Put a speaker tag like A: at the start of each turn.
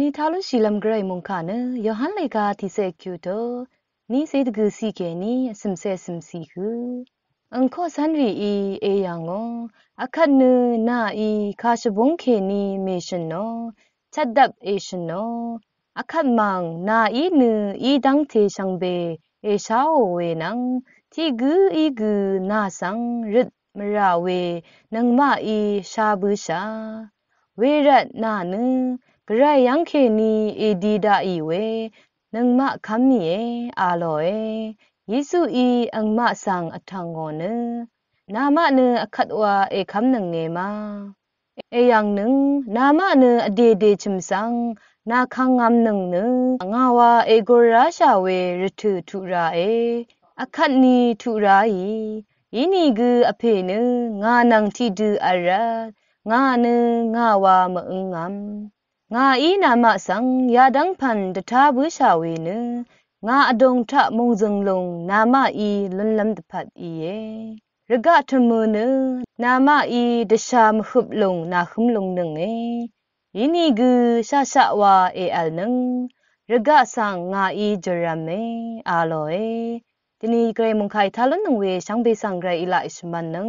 A: နီထာလူရှိလမ်ဂရိမုန်ခါနယဟန်လေကာတိစေကျူတိုနီစေတကူစီကေနီစမ်ဆေစမ်စီဟုအန်ခောစန်ရီအီအေယံကိုအခတ်နနာအီခါရှဘုန်ခေနီမေရှင်နောချက်ဒပ်အေရှင်နောအခတ်မန်နာအီနအီဒန်းသေးဆောင်ဘေအေရှာဝေနံတီဂူအီဂူနာဆောင်ရစ်မရဝေနံမအီရှာဘူးရှာဝေရတ်နာနဂရယံခေနီအေဒီဒာဤဝေနံမခမ္မီယေအာလောေယေစုဤအံမဆံအထံငောနနာမနအခတ်ဝါအေခမ္နငေမာเอยังนึงนามาเนอเดเดชิมสังนาคังงามนึงเนงาวาเอโกราชาเวรถุทุราเออคันนีทุราอีอีนี่กืออเพเนงานังทิดูอาระงาเนงาวามะงงามငါဤနာမဆံယာဒန်းဖန်တထာဘူးရှာဝေနငါအဒုံထမုံစုံလုံးနာမဤလွန်လမ်တဖတ်ဤရေရကထမနနာမဤတရှာမခုပ်လုံးနာခုံလုံးနငေယင်းဤကရှာရှာဝါအေအလနငရကဆံငါဤဂျရမေအာလောေတနီဂရေမုန်ခိုင်သာလနဝေရှောင်းဘေဆံဂရေအီလိုက်ရှမန်နင